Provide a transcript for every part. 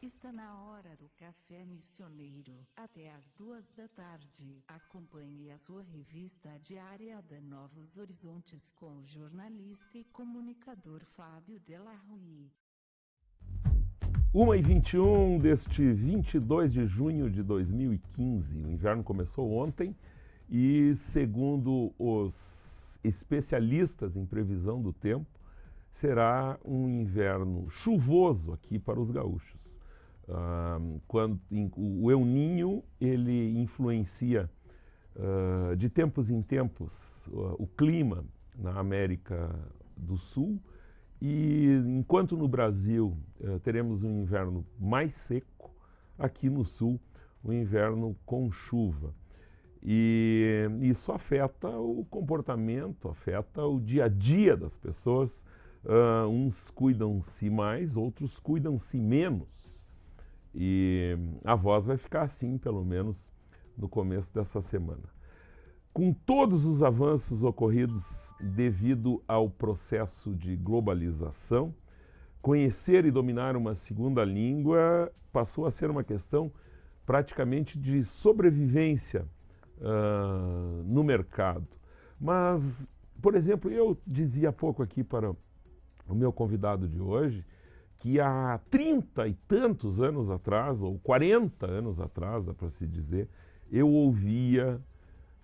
Está na hora do Café Missioneiro, até às duas da tarde. Acompanhe a sua revista diária da Novos Horizontes com o jornalista e comunicador Fábio Delarue. 1 e 21 deste 22 de junho de 2015. O inverno começou ontem e, segundo os especialistas em previsão do tempo, será um inverno chuvoso aqui para os gaúchos. Uh, quando, in, o El Ninho ele influencia uh, de tempos em tempos uh, o clima na América do Sul e enquanto no Brasil eh, teremos um inverno mais seco, aqui no Sul o um inverno com chuva. E isso afeta o comportamento, afeta o dia a dia das pessoas. uns cuidam-se mais, outros cuidam-se menos. E a voz vai ficar assim, pelo menos no começo dessa semana. Com todos os avanços ocorridos devido ao processo de globalização, conhecer e dominar uma segunda língua passou a ser uma questão praticamente de sobrevivência uh, no mercado. Mas, por exemplo, eu dizia há pouco aqui para o meu convidado de hoje que há 30 e tantos anos atrás, ou 40 anos atrás, dá para se dizer, eu ouvia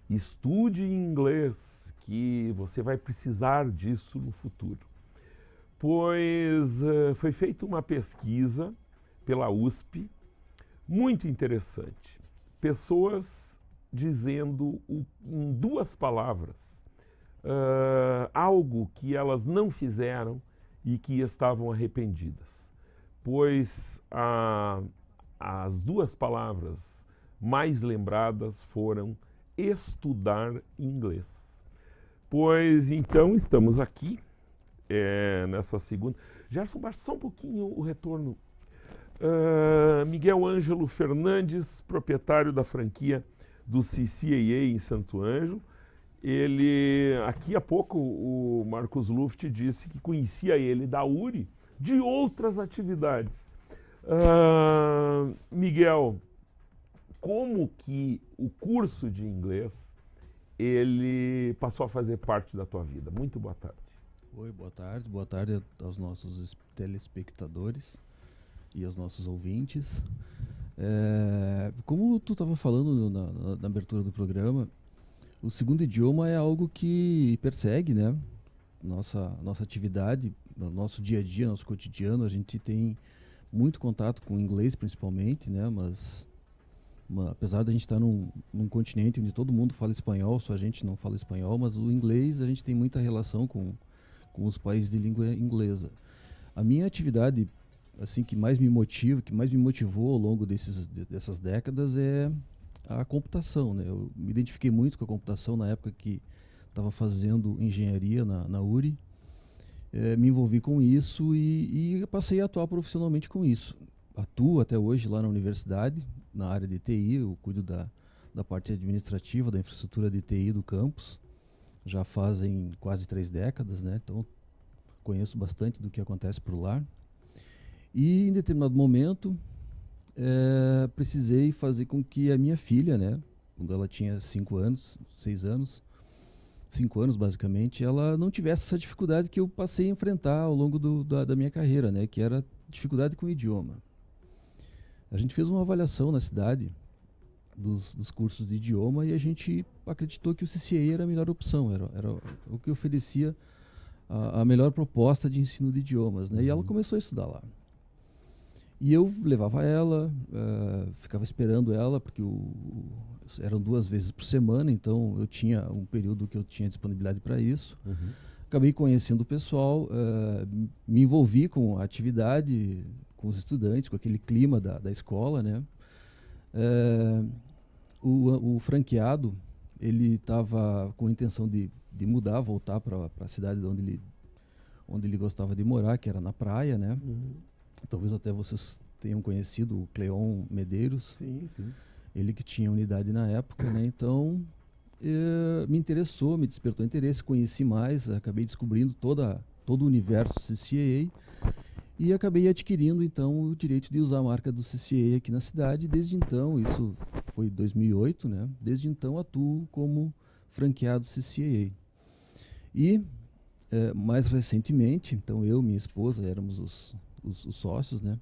estude inglês, que você vai precisar disso no futuro. Pois eh, foi feita uma pesquisa pela USP, muito interessante. Pessoas dizendo em duas palavras uh, algo que elas não fizeram e que estavam arrependidas. Pois a, as duas palavras mais lembradas foram estudar inglês. Pois então estamos aqui é, nessa segunda. Gerson, baixa só um pouquinho o retorno. Uh, Miguel Ângelo Fernandes, proprietário da franquia do CCAA em Santo Ângelo ele aqui há pouco o Marcos Luft disse que conhecia ele da URI de outras atividades. Uh, Miguel, como que o curso de inglês ele passou a fazer parte da tua vida? Muito boa tarde. Oi, boa tarde, boa tarde aos nossos telespectadores e aos nossos ouvintes. É, como tu estava falando na, na, na abertura do programa, o segundo idioma é algo que persegue, né? Nossa, nossa atividade, nosso dia a dia, nosso cotidiano, a gente tem muito contato com o inglês principalmente, né? Mas uma, apesar da gente estar tá num, num, continente onde todo mundo fala espanhol, só a gente não fala espanhol, mas o inglês a gente tem muita relação com, com os países de língua inglesa. A minha atividade, assim, que mais me motiva, que mais me motivou ao longo desses, dessas décadas é a computação. Né? Eu me identifiquei muito com a computação na época que estava fazendo engenharia na, na URI. É, me envolvi com isso e, e, passei a atuar profissionalmente com isso. Atuo até hoje lá na universidade, na área de TI, eu cuido da, da parte administrativa, da infraestrutura de TI do campus. Já fazem quase três décadas, né? então conheço bastante do que acontece por lá. E em determinado momento, é, precisei fazer com que a minha filha, né, quando ela tinha 5 anos, 6 anos, 5 anos basicamente, ela não tivesse essa dificuldade que eu passei a enfrentar ao longo do, da, da minha carreira, né, que era dificuldade com o idioma. A gente fez uma avaliação na cidade dos, dos, cursos de idioma e a gente acreditou que o CCA era a melhor opção, era, era o que oferecia a, a melhor proposta de ensino de idiomas. Né? E ela uhum. começou a estudar lá. E eu levava ela, uh, ficava esperando ela, porque o, eram duas vezes por semana, então eu tinha um período que eu tinha disponibilidade para isso. Uhum. Acabei conhecendo o pessoal, uh, me envolvi com a atividade, com os estudantes, com aquele clima da, da escola, né? Uh, o, o, franqueado, ele estava com a intenção de, de mudar, voltar para a cidade onde ele, onde ele gostava de morar, que era na praia, né? Uhum Talvez até vocês tenham conhecido o Cleon Medeiros. Sim, sim. Ele que tinha unidade na época, né? Então, eh, me interessou, me despertou interesse, conheci mais, acabei descobrindo toda, todo o universo CCA e acabei adquirindo, então, o direito de usar a marca do CCA aqui na cidade. Desde então, isso foi 2008, né? Desde então, atuo como franqueado CCA. E, eh, mais recentemente, então, eu e minha esposa éramos os os, os sócios, né?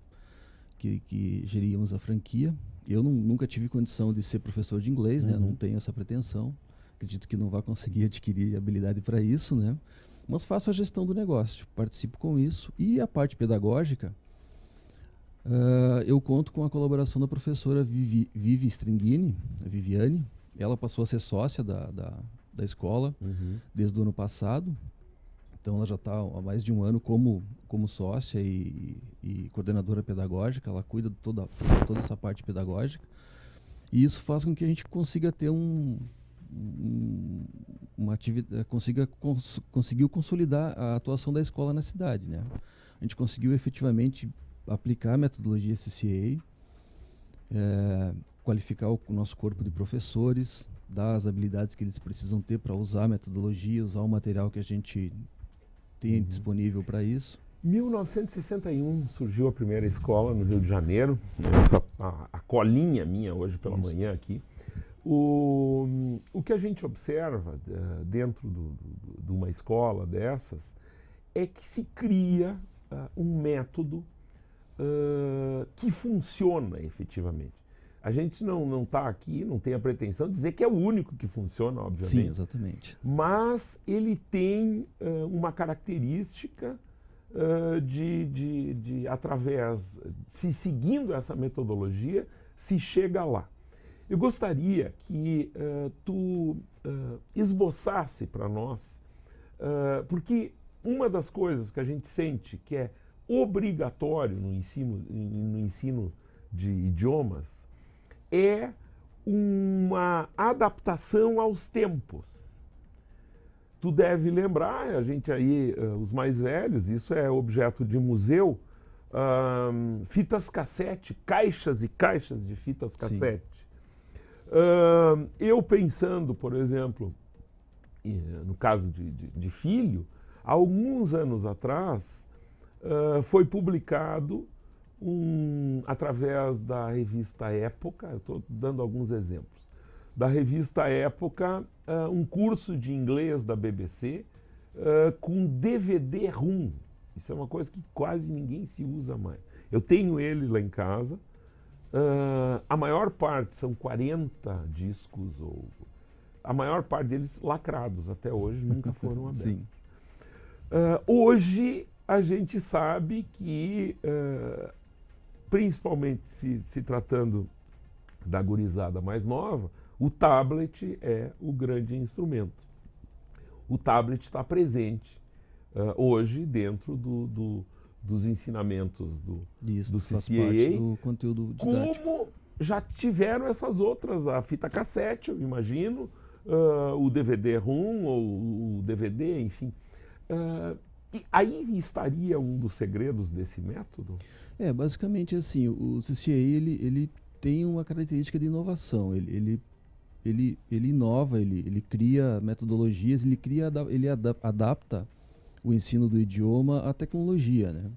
Que, que, geríamos a franquia. Eu não, nunca tive condição de ser professor de inglês, uhum. né? Não uhum. tenho essa pretensão. Acredito que não vá conseguir adquirir habilidade para isso, né? Mas faço a gestão do negócio, participo com isso. E a parte pedagógica, uh, eu conto com a colaboração da professora Vivi, Vivi Stringini, a Viviane. Ela passou a ser sócia da, da, da escola uhum. desde o ano passado. Então ela já está há mais de um ano como, como sócia e, e coordenadora pedagógica, ela cuida de toda, toda essa parte pedagógica. E isso faz com que a gente consiga ter um, um uma atividade, eh, consiga cons, conseguiu consolidar a atuação da escola na cidade, né? A gente conseguiu efetivamente aplicar a metodologia CCA, é, eh, qualificar o, o nosso corpo de professores, dar as habilidades que eles precisam ter para usar a metodologia, usar o material que a gente tem uhum. disponível para isso? 1961 surgiu a primeira escola no Rio de Janeiro, né? essa, a, a colinha minha hoje pela isso. manhã aqui. O, o que a gente observa uh, dentro do, do, de uma escola dessas é que se cria uh, um método uh, que funciona efetivamente. A gente não não está aqui, não tem a pretensão de dizer que é o único que funciona, obviamente. Sim, exatamente. Mas ele tem uh, uma característica uh, de, de, de, através, se seguindo essa metodologia, se chega lá. Eu gostaria que uh, tu esboçasse para nós, porque uma das coisas que a gente sente que é obrigatório no ensino, no ensino de idiomas é uma adaptação aos tempos. Tu deve lembrar, a gente aí, eh, os mais velhos, isso é objeto de museu, fitas cassete, caixas e caixas de fitas cassete. eu pensando, por exemplo, eh, no caso de, de, de filho, alguns anos atrás ah, foi publicado um, através da revista Época, eu estou dando alguns exemplos, da revista Época, uh, um curso de inglês da BBC uh, eh, com DVD-ROM. Isso é uma coisa que quase ninguém se usa mais. Eu tenho ele lá em casa. Uh, a maior parte, são 40 discos, ou a maior parte deles lacrados até hoje, nunca foram abertos. hoje a gente sabe que principalmente se, se tratando da gurizada mais nova, o tablet é o grande instrumento. O tablet está presente uh, hoje dentro do, do, dos ensinamentos do, Isso, do CCA, faz parte do conteúdo didático. Como já tiveram essas outras, a fita cassete, eu imagino, uh, o DVD-ROM ou o DVD, enfim. Uh, e aí estaria um dos segredos desse método? É, basicamente assim, o CCA ele, ele tem uma característica de inovação, ele, ele, ele, ele inova, ele, ele cria metodologias, ele, cria, ele adapta o ensino do idioma à tecnologia, né?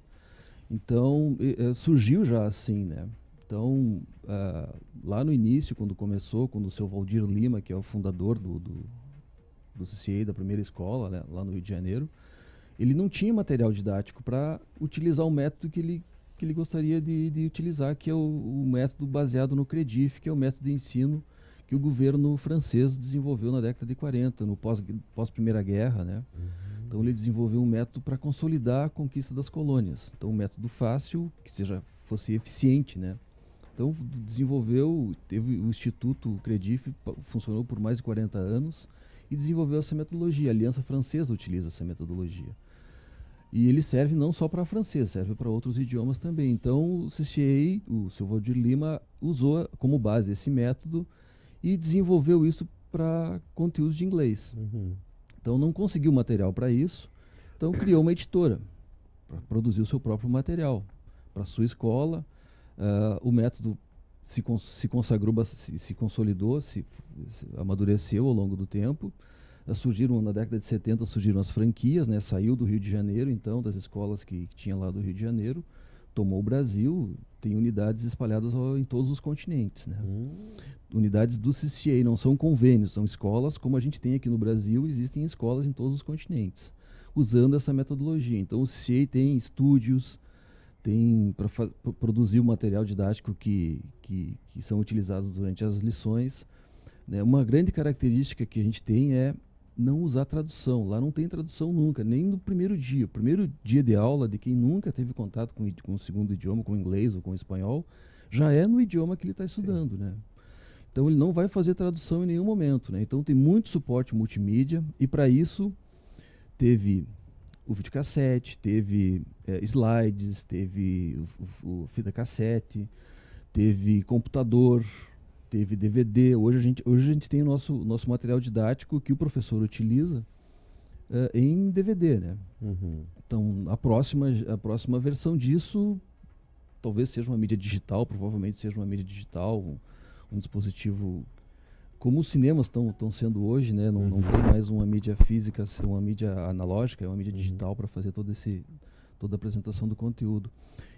Então, é, surgiu já assim, né? Então, uh, lá no início, quando começou, quando o seu Valdir Lima, que é o fundador do, do, do CCA, da primeira escola, né, lá no Rio de Janeiro, ele não tinha material didático para utilizar o método que ele, que ele gostaria de, de utilizar, que é o, o, método baseado no CREDIF, que é o método de ensino que o governo francês desenvolveu na década de 40, no pós, pós Primeira Guerra, né? Uhum. Então ele desenvolveu um método para consolidar a conquista das colônias. Então um método fácil, que seja fosse eficiente, né? Então desenvolveu, teve o Instituto Credif, funcionou por mais de 40 anos e desenvolveu essa metodologia. A Aliança Francesa utiliza essa metodologia. E ele serve não só para francês, serve para outros idiomas também. Então, o Cichei, o seu Valdir Lima, usou como base esse método e desenvolveu isso para conteúdos de inglês. Uhum. Então, não conseguiu material para isso, então criou uma editora para produzir o seu próprio material para sua escola. Uh, o método se, cons se consagrou, se, se consolidou, se, se amadureceu ao longo do tempo. Eh, surgiram na década de 70 surgiram as franquias, né? Saiu do Rio de Janeiro, então, das escolas que, que tinha lá do Rio de Janeiro, tomou o Brasil, tem unidades espalhadas em todos os continentes, né? Hum. Unidades do CCA, não são convênios, são escolas, como a gente tem aqui no Brasil, existem escolas em todos os continentes, usando essa metodologia. Então, o CCA tem estúdios, tem para produzir o material didático que, que, que são utilizados durante as lições. Né? Uma grande característica que a gente tem é não usar tradução. Lá não tem tradução nunca, nem no primeiro dia. O primeiro dia de aula de quem nunca teve contato com, com o segundo idioma, com o inglês ou com o espanhol, já é no idioma que ele está estudando, Sim. né? Então ele não vai fazer tradução em nenhum momento, né? Então tem muito suporte multimídia e para isso teve o videocassete, teve é, slides, teve o, o, o fita cassete, teve computador, teve DVD. Hoje a gente, hoje a gente tem o nosso, nosso material didático que o professor utiliza uh, em DVD, né? Uhum. Então, a próxima, a próxima versão disso talvez seja uma mídia digital, provavelmente seja uma mídia digital, um, um dispositivo como os cinemas estão sendo hoje, né? Não, uhum. não, tem uhum. mais uma mídia física, assim, uma mídia analógica, é uma mídia uhum. digital para fazer todo esse toda a apresentação do conteúdo.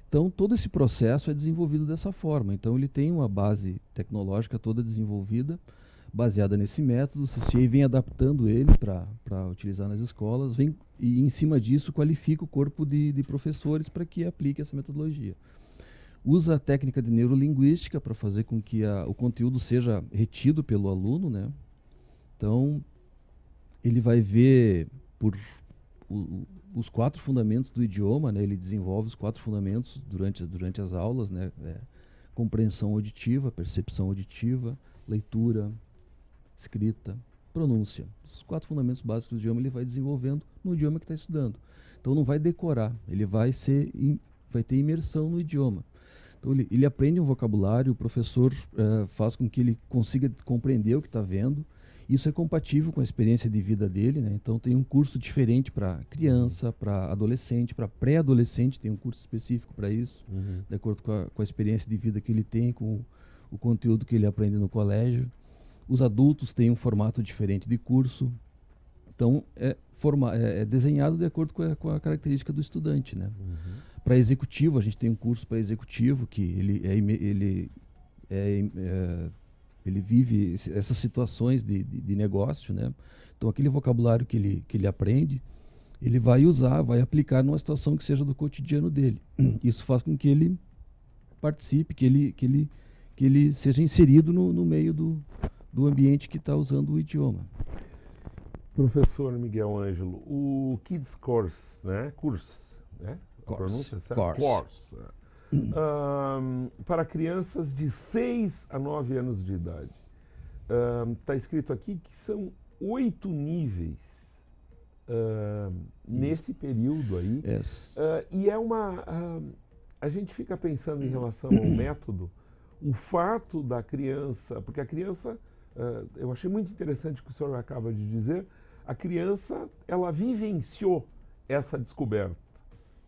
Então, todo esse processo é desenvolvido dessa forma. Então, ele tem uma base tecnológica toda desenvolvida, baseada nesse método. O CCA vem adaptando ele para utilizar nas escolas, vem, e em cima disso qualifica o corpo de, de professores para que aplique essa metodologia. Usa a técnica de neurolinguística para fazer com que a, o conteúdo seja retido pelo aluno, né? Então, ele vai ver por, os quatro fundamentos do idioma, né? Ele desenvolve os quatro fundamentos durante, durante as aulas, né? É, compreensão auditiva, percepção auditiva, leitura, escrita, pronúncia. Os quatro fundamentos básicos do idioma ele vai desenvolvendo no idioma que está estudando. Então não vai decorar, ele vai ser vai ter imersão no idioma. Então ele, ele aprende um vocabulário, o professor é, faz com que ele consiga compreender o que está vendo isso é compatível com a experiência de vida dele, né? então tem um curso diferente para criança, uhum. para adolescente, para pré-adolescente, tem um curso específico para isso, uhum. de acordo com a, com a, experiência de vida que ele tem, com o, conteúdo que ele aprende no colégio. Os adultos têm um formato diferente de curso, então é, forma, é, é desenhado de acordo com a, com a, característica do estudante. Né? Uhum. Para executivo, a gente tem um curso para executivo que ele é, ele é, é ele vive essas situações de, de, de negócio, né? Então aquele vocabulário que ele, que ele aprende, ele vai usar, vai aplicar numa situação que seja do cotidiano dele. Isso faz com que ele participe, que ele, que ele, que ele seja inserido no, no meio do, do ambiente que está usando o idioma. Professor Miguel Ângelo, o Kids Course, né? Curso, né? Course. A pronúncia é course. course. É para crianças de 6 a 9 anos de idade. Está escrito aqui que são oito níveis uh, nesse período aí. Yes. Uh, e é uma. Uh, a gente fica pensando em relação ao método, o fato da criança, porque a criança, eu achei muito interessante o que o senhor acaba de dizer, a criança, ela vivenciou essa descoberta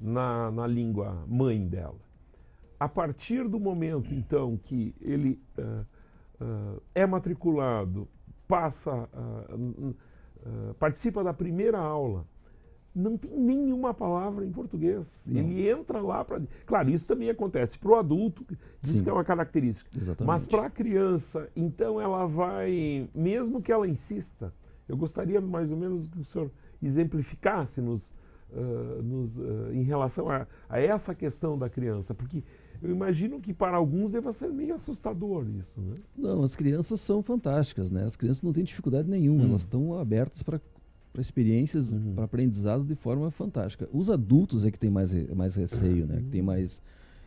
na, na língua mãe dela. A partir do momento, então, que ele uh, uh, é matriculado, passa, uh, participa da primeira aula, não tem nenhuma palavra em português. Não. Ele entra lá para. Claro, isso também acontece para o adulto, diz Sim. que é uma característica. Exatamente. Mas para a criança, então ela vai, mesmo que ela insista, eu gostaria mais ou menos que o senhor exemplificasse nos, uh, nos uh, em relação a, a, essa questão da criança, porque eu imagino que para alguns deva ser meio assustador isso, né? Não, as crianças são fantásticas, né? As crianças não têm dificuldade nenhuma, hum. elas estão abertas para para experiências, uhum. para aprendizado de forma fantástica. Os adultos é que tem mais mais receio, né? Que tem uhum. mais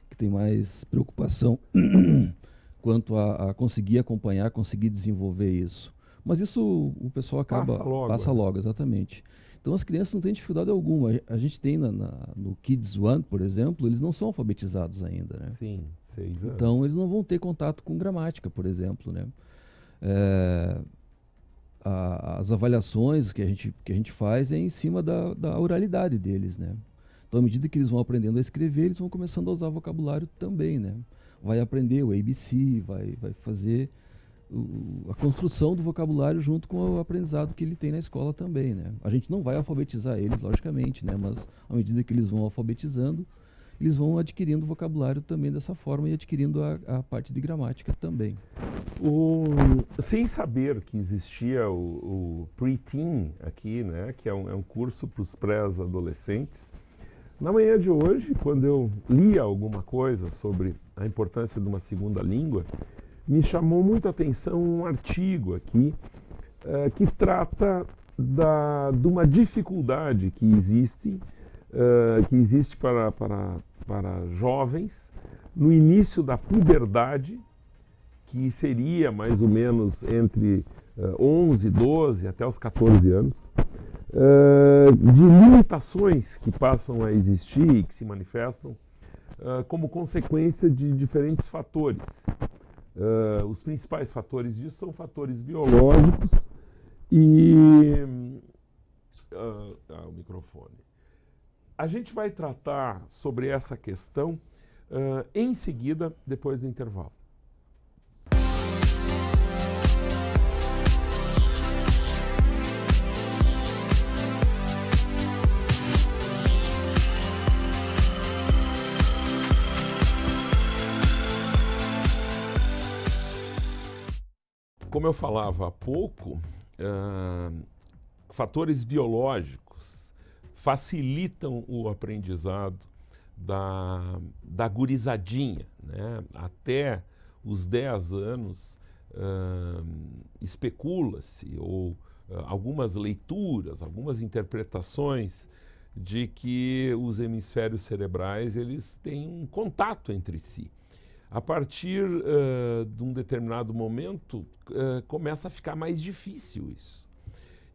que tem mais preocupação quanto a, a, conseguir acompanhar, conseguir desenvolver isso. Mas isso o pessoal acaba passa logo, passa né? logo exatamente. Então as crianças não têm dificuldade alguma. A gente tem na, na, no Kids One, por exemplo, eles não são alfabetizados ainda, né? Sim, sei. Então eles não vão ter contato com gramática, por exemplo, né? É, a, as avaliações que a, gente, que a gente faz é em cima da, da oralidade deles, né? Então, à medida que eles vão aprendendo a escrever, eles vão começando a usar vocabulário também, né? Vai aprender o ABC, vai, vai fazer a construção do vocabulário junto com o aprendizado que ele tem na escola também, né? A gente não vai alfabetizar eles, logicamente, né? Mas à medida que eles vão alfabetizando, eles vão adquirindo vocabulário também dessa forma e adquirindo a, a parte de gramática também. O, sem saber que existia o, o aqui, né, que é um, é um curso para os pré-adolescentes, na manhã de hoje, quando eu li alguma coisa sobre a importância de uma segunda língua, me chamou muito a atenção um artigo aqui uh, que trata da, de uma dificuldade que existe, uh, que existe para, para, para jovens no início da puberdade, que seria mais ou menos entre uh, 11, 12 até os 14 anos, uh, de limitações que passam a existir e que se manifestam uh, como consequência de diferentes fatores. Eh, os principais fatores disso são fatores biológicos e. Uh, ah, o microfone. A gente vai tratar sobre essa questão uh, em seguida, depois do intervalo. como eu falava há pouco, uh, fatores biológicos facilitam o aprendizado da, da gurizadinha. Né? Até os 10 anos, uh, especula-se, ou uh, algumas leituras, algumas interpretações de que os hemisférios cerebrais eles têm um contato entre si a partir uh, de um determinado momento, uh, começa a ficar mais difícil isso.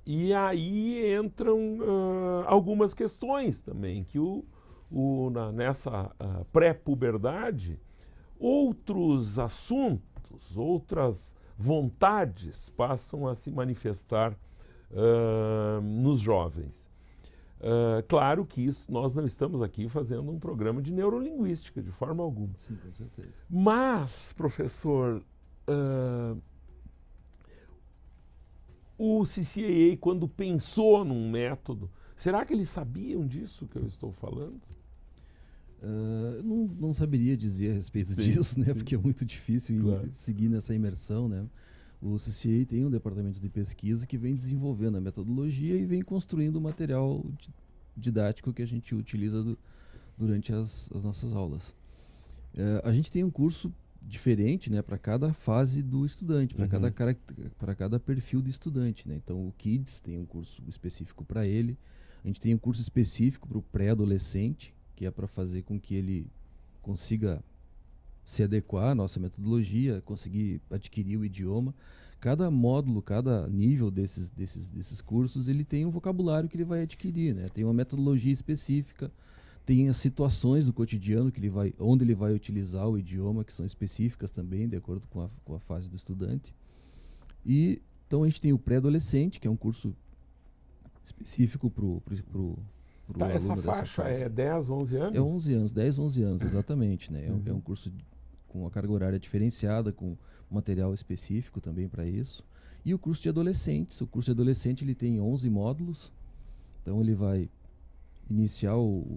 E aí entram uh, algumas questões também, que o, o na, nessa pré-puberdade, outros assuntos, outras vontades passam a se manifestar nos jovens. Uh, claro que isso, nós não estamos aqui fazendo um programa de neurolinguística, de forma alguma. Sim, com certeza. Mas, professor, uh, o CCAA, quando pensou num método, será que eles sabiam disso que eu estou falando? Uh, não, não saberia dizer a respeito sim, disso, né? Sim. Porque é muito difícil claro. seguir nessa imersão, né? O CCA tem um departamento de pesquisa que vem desenvolvendo a metodologia e vem construindo o material didático que a gente utiliza do, durante as, as, nossas aulas. É, a gente tem um curso diferente né, para cada fase do estudante, para uhum. cada, para cada perfil de estudante. Né? Então, o Kids tem um curso específico para ele, a gente tem um curso específico para o pré-adolescente, que é para fazer com que ele consiga se adequar à nossa metodologia, conseguir adquirir o idioma. Cada módulo, cada nível desses, desses, desses cursos, ele tem um vocabulário que ele vai adquirir, né? Tem uma metodologia específica, tem as situações do cotidiano que ele vai, onde ele vai utilizar o idioma, que são específicas também, de acordo com a, com a fase do estudante. E então a gente tem o pré-adolescente, que é um curso específico para o tá, aluno essa faixa dessa faixa. É 10, 11 anos? É 11 anos, 10, 11 anos, exatamente. Né? É, é um curso com uma carga horária diferenciada, com material específico também para isso. E o curso de adolescentes. O curso de adolescente ele tem 11 módulos, então ele vai iniciar o,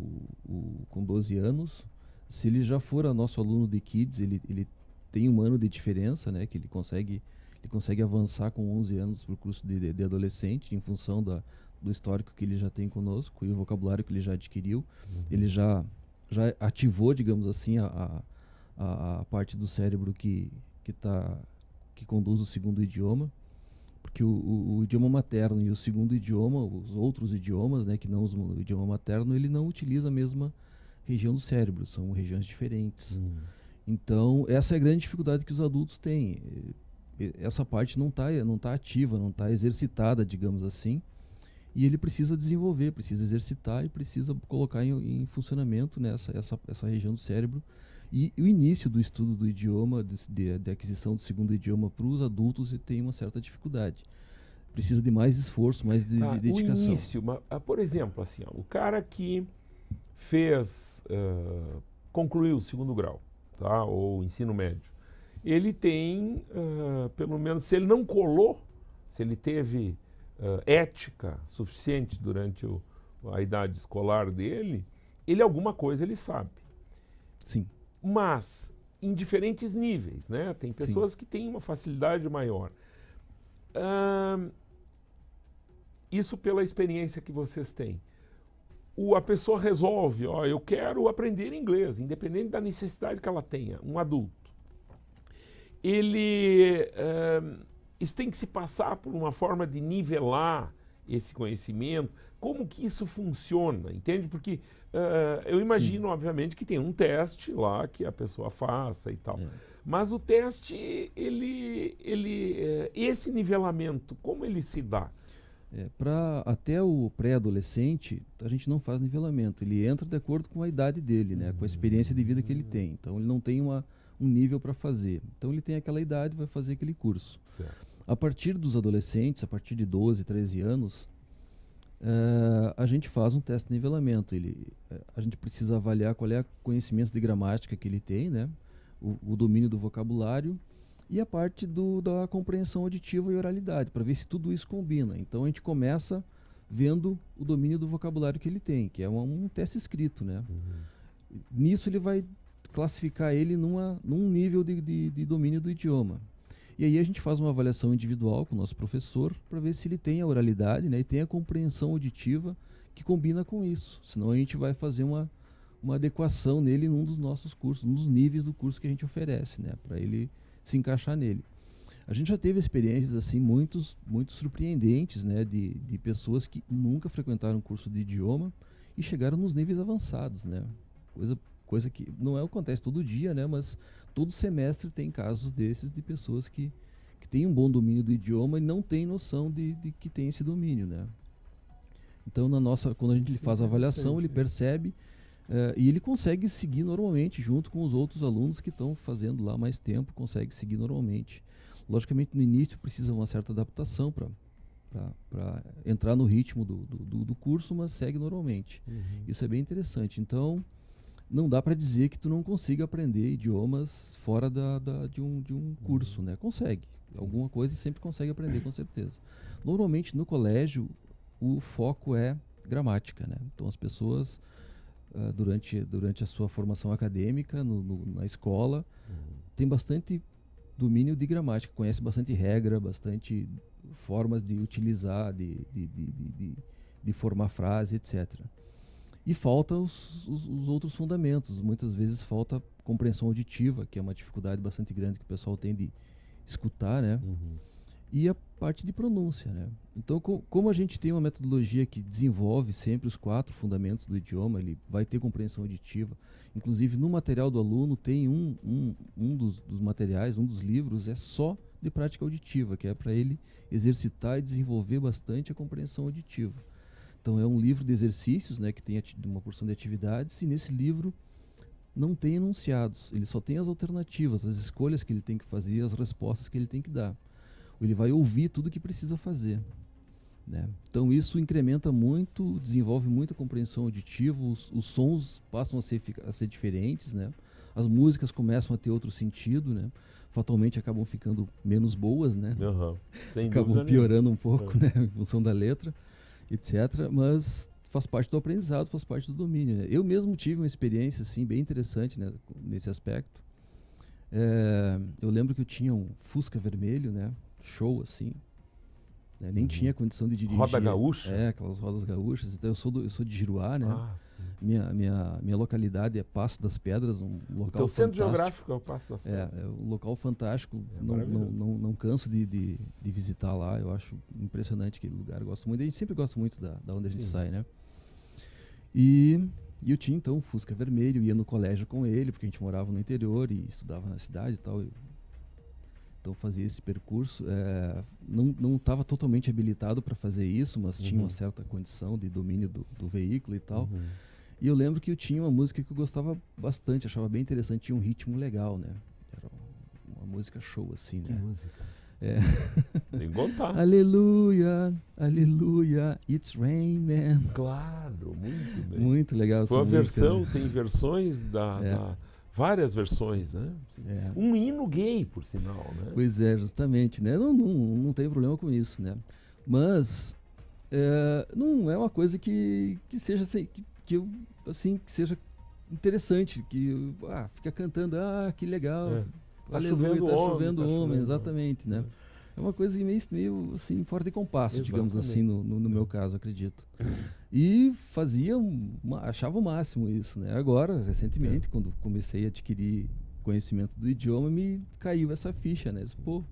o, com 12 anos. Se ele já for nosso aluno de Kids, ele, ele tem um ano de diferença, né? Que ele consegue, ele consegue avançar com 11 anos para o curso de, de, de, adolescente, em função da, do histórico que ele já tem conosco e o vocabulário que ele já adquiriu. Uhum. Ele já, já ativou, digamos assim, a, a a, a parte do cérebro que, que, tá, que conduz o segundo idioma porque o, o, o, idioma materno e o segundo idioma, os outros idiomas, né, que não usam o idioma materno, ele não utiliza a mesma região do cérebro, são regiões diferentes. Hum. Então, essa é a grande dificuldade que os adultos têm. Essa parte não está não tá ativa, não está exercitada, digamos assim, e ele precisa desenvolver, precisa exercitar e precisa colocar em, em funcionamento nessa né, essa, essa região do cérebro e o início do estudo do idioma, de, de aquisição do segundo idioma para os adultos, tem uma certa dificuldade. Precisa de mais esforço, mais de, ah, dedicação. O início, mas, ah, por exemplo, assim, ó, o cara que fez, uh, concluiu o segundo grau, tá? ou ensino médio, ele tem, uh, pelo menos, se ele não colou, se ele teve uh, ética suficiente durante o, a idade escolar dele, ele alguma coisa ele sabe. Sim mas em diferentes níveis, né? Tem pessoas Sim. que têm uma facilidade maior. isso pela experiência que vocês têm. O, a pessoa resolve, ó, eu quero aprender inglês, independente da necessidade que ela tenha, um adulto. Ele isso tem que se passar por uma forma de nivelar esse conhecimento. Como que isso funciona, entende? Porque eh, eu imagino, Sim. obviamente, que tem um teste lá que a pessoa faça e tal. É. Mas o teste, ele, ele, eh, esse nivelamento, como ele se dá? É, para até o pré-adolescente, a gente não faz nivelamento. Ele entra de acordo com a idade dele, né? Com a experiência de vida que ele tem. Então ele não tem uma, um nível para fazer. Então ele tem aquela idade, e vai fazer aquele curso. A partir dos adolescentes, a partir de 12, 13 anos, eh, a gente faz um teste de nivelamento. Ele, eh, a gente precisa avaliar qual é o conhecimento de gramática que ele tem, né? o, o domínio do vocabulário e a parte do, da compreensão auditiva e oralidade, para ver se tudo isso combina. Então a gente começa vendo o domínio do vocabulário que ele tem, que é um, um teste escrito. Né? Uhum. Nisso ele vai classificar ele numa, num nível de, de, de domínio do idioma. E aí a gente faz uma avaliação individual com o nosso professor para ver se ele tem a oralidade né, e tem a compreensão auditiva que combina com isso. Senão a gente vai fazer uma, uma adequação nele num dos nossos cursos, nos dos níveis do curso que a gente oferece, né, para ele se encaixar nele. A gente já teve experiências assim muito, muito surpreendentes né, de, de pessoas que nunca frequentaram curso de idioma e chegaram nos níveis avançados. Né? Coisa Coisa que não é, acontece todo dia, né? Mas todo semestre tem casos desses de pessoas que, que têm um bom domínio do idioma e não têm noção de, de que tem esse domínio, né? Então, na nossa, quando a gente faz a avaliação, ele percebe uh, e ele consegue seguir normalmente junto com os outros alunos que estão fazendo lá mais tempo, consegue seguir normalmente. Logicamente, no início precisa uma certa adaptação para para entrar no ritmo do do, do, curso, mas segue normalmente. Uhum. Isso é bem interessante. Então, não dá para dizer que tu não consiga aprender idiomas fora da, da, de, um, de um curso, né? Consegue. Alguma coisa sempre consegue aprender, com certeza. Normalmente, no colégio, o foco é gramática, né? Então, as pessoas, uh, durante, durante a sua formação acadêmica, no, no, na escola, uhum. tem bastante domínio de gramática, conhece bastante regra, bastante formas de utilizar, de, de, de, de, de formar frase, etc. E falta os, os, os, outros fundamentos. Muitas vezes falta compreensão auditiva, que é uma dificuldade bastante grande que o pessoal tem de escutar, né? Uhum. E a parte de pronúncia, né? Então, com, como a gente tem uma metodologia que desenvolve sempre os quatro fundamentos do idioma, ele vai ter compreensão auditiva. Inclusive, no material do aluno tem um, um, um dos, dos materiais, um dos livros, é só de prática auditiva, que é para ele exercitar e desenvolver bastante a compreensão auditiva. Então é um livro de exercícios, né, que tem uma porção de atividades e nesse livro não tem enunciados, ele só tem as alternativas, as escolhas que ele tem que fazer, as respostas que ele tem que dar. Ele vai ouvir tudo o que precisa fazer. Né? Então isso incrementa muito, desenvolve muito a compreensão auditiva, os, os sons passam a ser, a ser diferentes, né? as músicas começam a ter outro sentido, né? fatalmente acabam ficando menos boas, né? Uhum. acabam piorando nenhuma. um pouco é. né? em função da letra etc. Mas faz parte do aprendizado, faz parte do domínio. Né? Eu mesmo tive uma experiência assim bem interessante né, nesse aspecto. É, eu lembro que eu tinha um Fusca vermelho, né? Show assim. Né? Nem uhum. tinha condição de dirigir. Roda gaúcha? É, aquelas rodas gaúchas. Então eu sou, do, eu sou de Giruá, né? Ah, minha, minha, minha localidade é Passo das Pedras, um local fantástico. O centro geográfico é o Passo das Pedras. É, é um local fantástico. É não, não, não, não, canso de, de, de, visitar lá. Eu acho impressionante aquele lugar. Eu gosto muito. A gente sempre gosta muito da, da onde a gente Sim. sai, né? E, e eu tinha, então, um Fusca Vermelho. Ia no colégio com ele, porque a gente morava no interior e estudava na cidade e tal. Eu, então fazia esse percurso. É, não estava totalmente habilitado para fazer isso, mas uhum. tinha uma uhum. certa condição de domínio do, do veículo e tal. Uhum. E eu lembro que eu tinha uma música que eu gostava bastante, achava bem interessante, tinha um ritmo legal, né? Era uma música show, assim, que né? Música. É. Tem que contar. aleluia, aleluia, it's rain man. Claro, muito bem. Muito legal essa Foi música, versão, né? tem versões da, é. da, Várias versões, né? É. Um hino gay, por sinal, né? Pois é, justamente, né? Não, não, não tem problema com isso, né? Mas é, não é uma coisa que, que seja... Assim, que que assim, que seja interessante, que ah, fica cantando, ah, que legal, é. tá aleluia, chovendo tá homem, chovendo tá homem, exatamente, né? É. é uma coisa meio, meio assim, fora de compasso, digamos assim, no, no, no meu caso, acredito. E fazia, uma, achava o máximo isso, né? Agora, recentemente, é. quando comecei a adquirir conhecimento do idioma, me caiu essa ficha, né? Pô,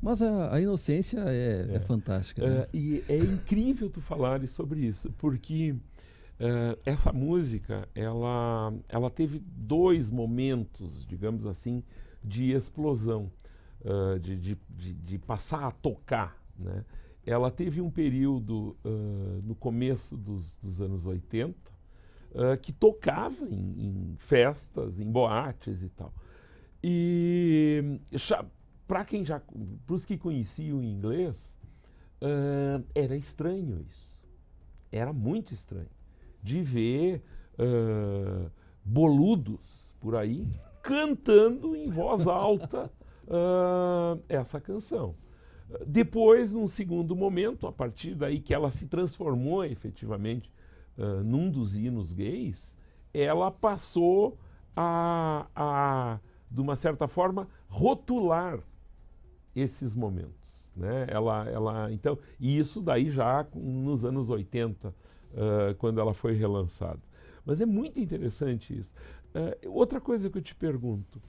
mas a, a, inocência é, é. é fantástica. É, né? É, e é incrível tu falares sobre isso, porque Uh, essa música, ela, ela teve dois momentos, digamos assim, de explosão, uh, de, de, de, de, passar a tocar, né? Ela teve um período uh, no começo dos, dos anos 80 que tocava em, em, festas, em boates e tal. E para quem já, para os que conheciam o inglês, era estranho isso. Era muito estranho de ver uh, boludos por aí cantando em voz alta uh, essa canção. Depois, num segundo momento, a partir daí que ela se transformou efetivamente uh, num dos hinos gays, ela passou a, a, de uma certa forma, rotular esses momentos. Né? Ela, ela, então, e isso daí já nos anos 80 uh, quando ela foi relançada. Mas é muito interessante isso. Uh, outra coisa que eu te pergunto: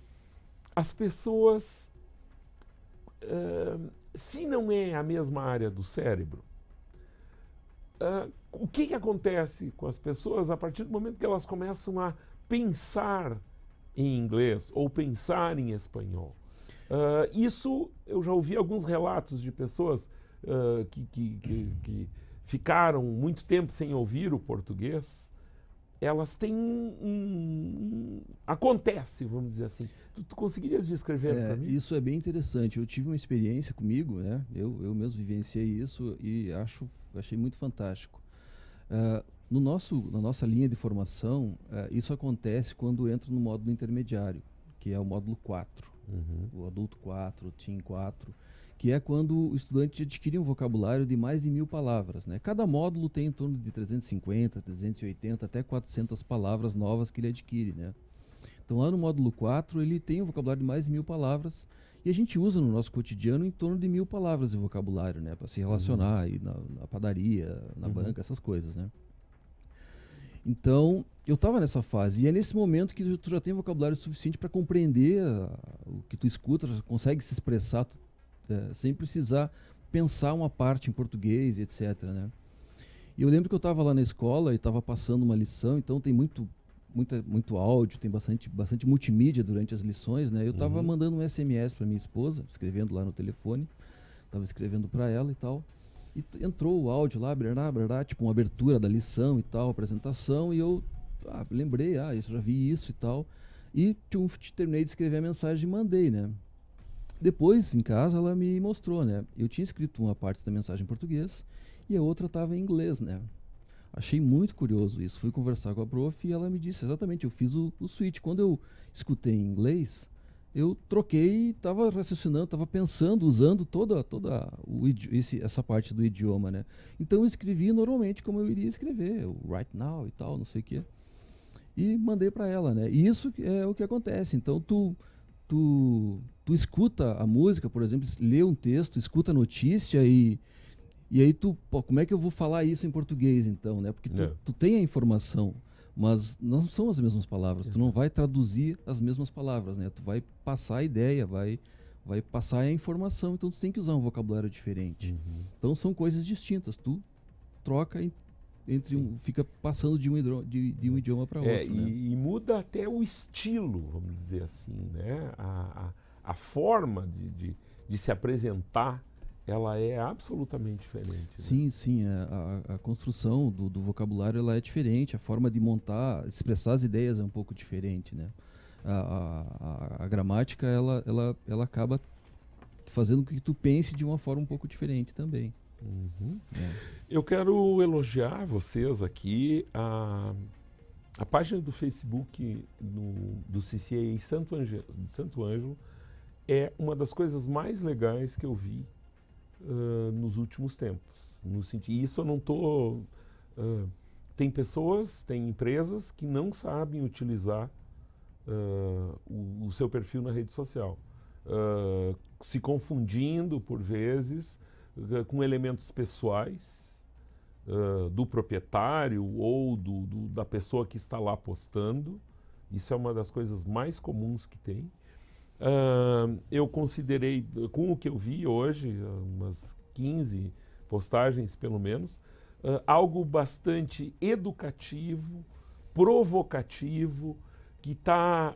as pessoas, uh, se não é a mesma área do cérebro, o que, que acontece com as pessoas a partir do momento que elas começam a pensar em inglês ou pensar em espanhol? Uh, isso eu já ouvi alguns relatos de pessoas uh, que, que, que, que ficaram muito tempo sem ouvir o português, elas têm um, acontece, vamos dizer assim. Tu, tu conseguirias descrever é, para mim? Isso é bem interessante. Eu tive uma experiência comigo, né? Eu, eu mesmo vivenciei isso e acho, achei muito fantástico. Uh, no nosso, na nossa linha de formação, uh, isso acontece quando entra no módulo intermediário, que é o módulo 4, uhum. o adulto 4, o teen 4 que é quando o estudante adquire um vocabulário de mais de mil palavras. Né? Cada módulo tem em torno de 350, 380, até 400 palavras novas que ele adquire. Né? Então, lá no módulo 4, ele tem um vocabulário de mais de mil palavras e a gente usa no nosso cotidiano em torno de mil palavras de vocabulário né? para se uhum. relacionar uhum. na, na, padaria, na uhum. banca, essas coisas. Né? Então, eu estava nessa fase. E é nesse momento que tu já tem vocabulário suficiente para compreender a, o que tu escuta, já consegue se expressar é, sem precisar pensar uma parte em português, etc. Né? E eu lembro que eu estava lá na escola e estava passando uma lição, então tem muito muito áudio, tem bastante, bastante multimídia durante as lições, né? Eu estava uhum. mandando um SMS para minha esposa, escrevendo lá no telefone, estava escrevendo para ela e tal. E entrou o áudio lá, brará, brará, tipo uma abertura da lição e tal, apresentação, e eu ah, lembrei, ah, eu já vi isso e tal. E tchum, terminei de escrever a mensagem e mandei, né? Depois, em casa, ela me mostrou, né? Eu tinha escrito uma parte da mensagem em português e a outra estava em inglês, né? Achei muito curioso isso. Fui conversar com a prof e ela me disse exatamente, eu fiz o, o switch. Quando eu escutei em inglês, eu troquei e estava raciocinando, estava pensando, usando toda, toda o, esse, essa parte do idioma, né? Então eu escrevi normalmente como eu iria escrever, o right now e tal, não sei o quê. E mandei para ela, né? E isso é o que acontece. Então tu tu, tu escuta a música, por exemplo, lê um texto, escuta a notícia e, e aí tu, pô, como é que eu vou falar isso em português então, né? Porque tu, é. tu tem a informação, mas não são as mesmas palavras, tu não vai traduzir as mesmas palavras, né? Tu vai passar a ideia, vai vai passar a informação, então tu tem que usar um vocabulário diferente. Uhum. Então são coisas distintas, tu troca entre um, fica passando de um, hidro, de, de, um idioma para é, outro. É, né? e, muda até o estilo, vamos dizer assim, né? A, a, a forma de, de, de, se apresentar, ela é absolutamente diferente. Sim, né? sim, é, a, a construção do, do, vocabulário ela é diferente, a forma de montar, expressar as ideias é um pouco diferente, né? A, gramática, ela, ela, ela acaba fazendo com que tu pense de uma forma um pouco diferente também. Uhum. É. Eu quero elogiar vocês aqui a, a página do Facebook do CCA em Santo, Ange, Santo Ângelo é uma das coisas mais legais que eu vi uh, nos últimos tempos. No sentido, isso eu não estou. Uh, tem pessoas, tem empresas que não sabem utilizar uh, o, o, seu perfil na rede social, se confundindo por vezes eh, com elementos pessoais uh, do proprietário ou do, do, da pessoa que está lá postando. Isso é uma das coisas mais comuns que tem. Uh, eu considerei, com o que eu vi hoje, umas 15 postagens pelo menos, uh, algo bastante educativo, provocativo, que está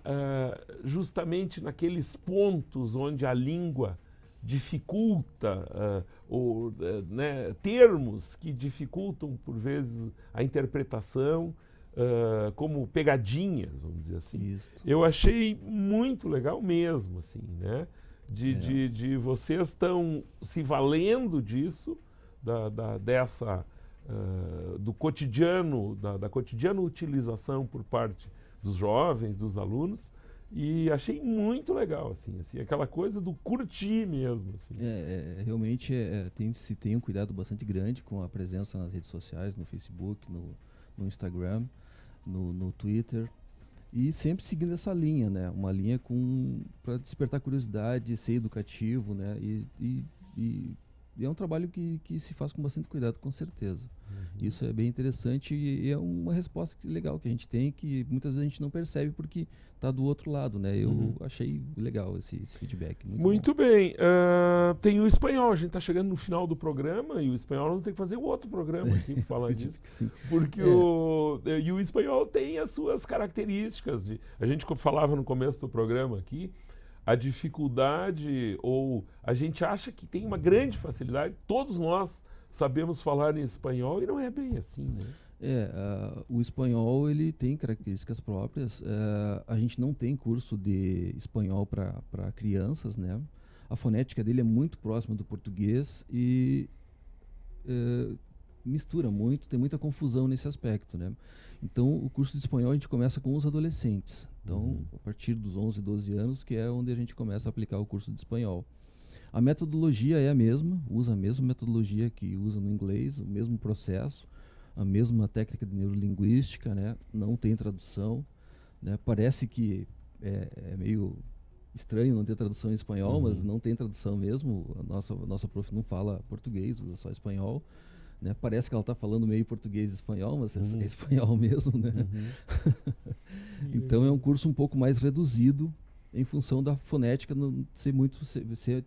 justamente naqueles pontos onde a língua dificulta uh, eh, ou, uh, eh, né, termos que dificultam por vezes a interpretação uh, como pegadinhas vamos dizer assim eu achei muito legal mesmo assim né de, é. de, de vocês estão se valendo disso da, da dessa do cotidiano da, da cotidiana utilização por parte dos jovens dos alunos e achei muito legal, assim, assim aquela coisa do curtir mesmo. Assim. É, é, é realmente é, é, tem, se tem um cuidado bastante grande com a presença nas redes sociais, no Facebook, no, no Instagram, no, no Twitter. E sempre seguindo essa linha, né? Uma linha com para despertar curiosidade, ser educativo, né? E, e, e, e é um trabalho que, que se faz com bastante cuidado, com certeza. Uhum. Isso é bem interessante e é uma resposta que, legal que a gente tem, que muitas vezes a gente não percebe porque está do outro lado, né? Eu uhum. achei legal esse, esse feedback. Muito, muito bem. Uh, tem o espanhol, a gente está chegando no final do programa e o espanhol não tem que fazer o outro programa aqui para falar disso. Que sim. Porque é. o, é, e o espanhol tem as suas características. De, a gente falava no começo do programa aqui a dificuldade ou a gente acha que tem uma grande facilidade, todos nós sabemos falar em espanhol e não é bem assim, né? É, uh, o espanhol ele tem características próprias. Uh, a gente não tem curso de espanhol para crianças, né? A fonética dele é muito próxima do português e uh, mistura muito, tem muita confusão nesse aspecto, né? Então, o curso de espanhol a gente começa com os adolescentes. Então, uhum. a partir dos 11, 12 anos, que é onde a gente começa a aplicar o curso de espanhol. A metodologia é a mesma, usa a mesma metodologia que usa no inglês, o mesmo processo, a mesma técnica de neurolinguística, né? não tem tradução. Né? Parece que é, é meio estranho não ter tradução em espanhol, uhum. mas não tem tradução mesmo. A nossa, a nossa prof não fala português, usa só espanhol. Né? Parece que ela está falando meio português e espanhol, mas é, uhum. é espanhol mesmo. Né? Uhum. então é um curso um pouco mais reduzido, em função da fonética não ser muito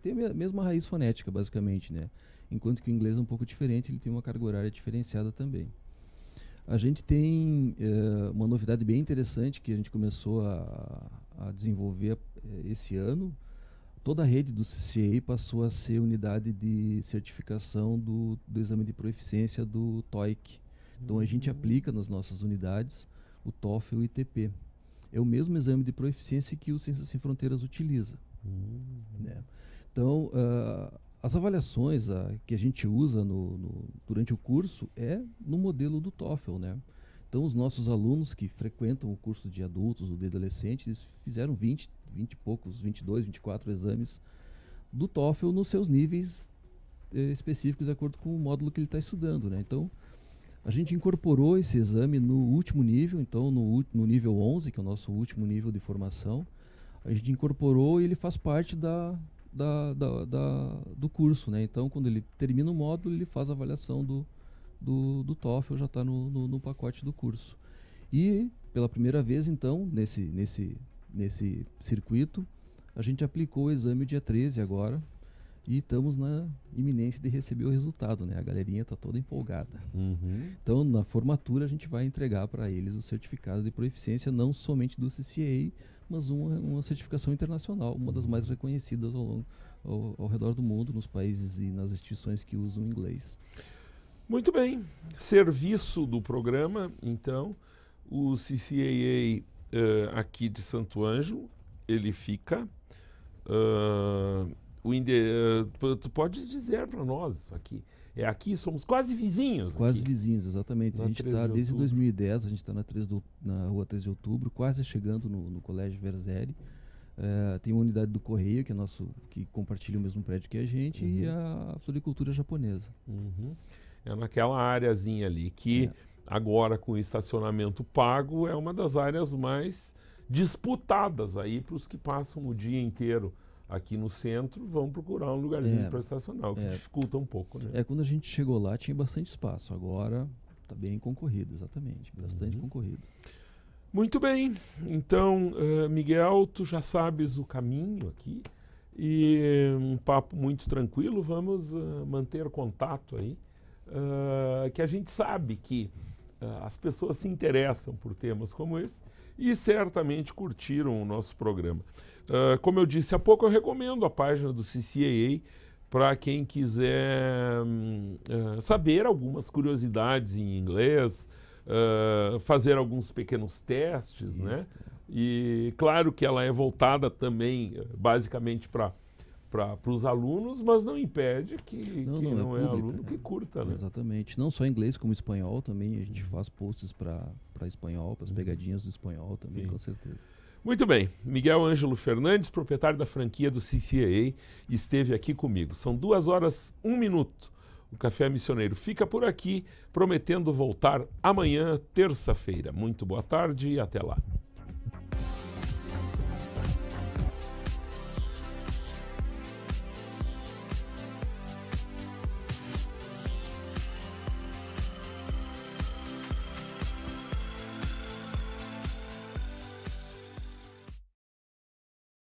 ter a mesma raiz fonética basicamente, né? Enquanto que o inglês é um pouco diferente, ele tem uma carga horária diferenciada também. A gente tem é, uma novidade bem interessante que a gente começou a, a desenvolver eh, esse ano. Toda a rede do CCA passou a ser unidade de certificação do, do exame de proficiência do TOEIC. Então a gente uhum. aplica nas nossas unidades o TOEFL e o ITP é o mesmo exame de proeficiência que o Ciências Sem Fronteiras utiliza. Uhum. Né? Então, uh, as avaliações uh, que a gente usa no, no, durante o curso é no modelo do TOEFL, né? Então, os nossos alunos que frequentam o curso de adultos ou de adolescentes, fizeram 20, 20 e poucos, 22, 24 exames do TOEFL nos seus níveis eh, específicos de acordo com o módulo que ele está estudando, né? Então, a gente incorporou esse exame no último nível, então no, no nível 11, que é o nosso último nível de formação. A gente incorporou e ele faz parte da, da, da, da do curso. Né? Então, quando ele termina o módulo, ele faz a avaliação do, do, do TOEFL, já está no, no, no, pacote do curso. E, pela primeira vez, então, nesse, nesse, nesse circuito, a gente aplicou o exame dia 13 agora, e estamos na iminência de receber o resultado, né? A galerinha está toda empolgada. Uhum. Então, na formatura, a gente vai entregar para eles o certificado de proeficiência, não somente do CCA, mas uma, uma certificação internacional, uma das uhum. mais reconhecidas ao, longo, ao, ao redor do mundo, nos países e nas instituições que usam inglês. Muito bem. Serviço do programa, então, o CCAA uh, eh, aqui de Santo Ângelo, ele fica... Uh, o inde... Eh, tu pode dizer para nós aqui. É aqui, somos quase vizinhos. Quase aqui. vizinhos, exatamente. Na a gente está, de desde 2010, a gente está na, na rua 13 de outubro, quase chegando no, no Colégio Verzeri. É, eh, tem uma unidade do Correio, que é nosso, que compartilha o mesmo prédio que a gente, uhum. e a floricultura japonesa. Uhum. É naquela áreazinha ali, que é. agora com estacionamento pago é uma das áreas mais disputadas aí para os que passam o dia inteiro aqui no centro vão procurar um lugarzinho é, para estacionar, o que é, dificulta um pouco. Né? É, quando a gente chegou lá tinha bastante espaço, agora está bem concorrido, exatamente, bastante uhum. concorrido. Muito bem, então, uh, Miguel, tu já sabes o caminho aqui e eh, um papo muito tranquilo, vamos uh, manter contato aí, uh, que a gente sabe que as pessoas se interessam por temas como esse e certamente curtiram o nosso programa. Uh, como eu disse há pouco, eu recomendo a página do CCAA para quem quiser um, uh, ah, saber algumas curiosidades em inglês, uh, fazer alguns pequenos testes, né? Isso. né? E claro que ela é voltada também, basicamente, para para os alunos, mas não impede que não, não, não é, é pública, aluno é. que curta, né? Exatamente. Não só inglês, como espanhol também. A gente faz posts para espanhol, para as uhum. pegadinhas do espanhol também, Sim. com certeza. Muito bem. Miguel Ângelo Fernandes, proprietário da franquia do CCAA, esteve aqui comigo. São duas horas, um minuto. O Café Missioneiro fica por aqui, prometendo voltar amanhã, terça-feira. Muito boa tarde e até lá.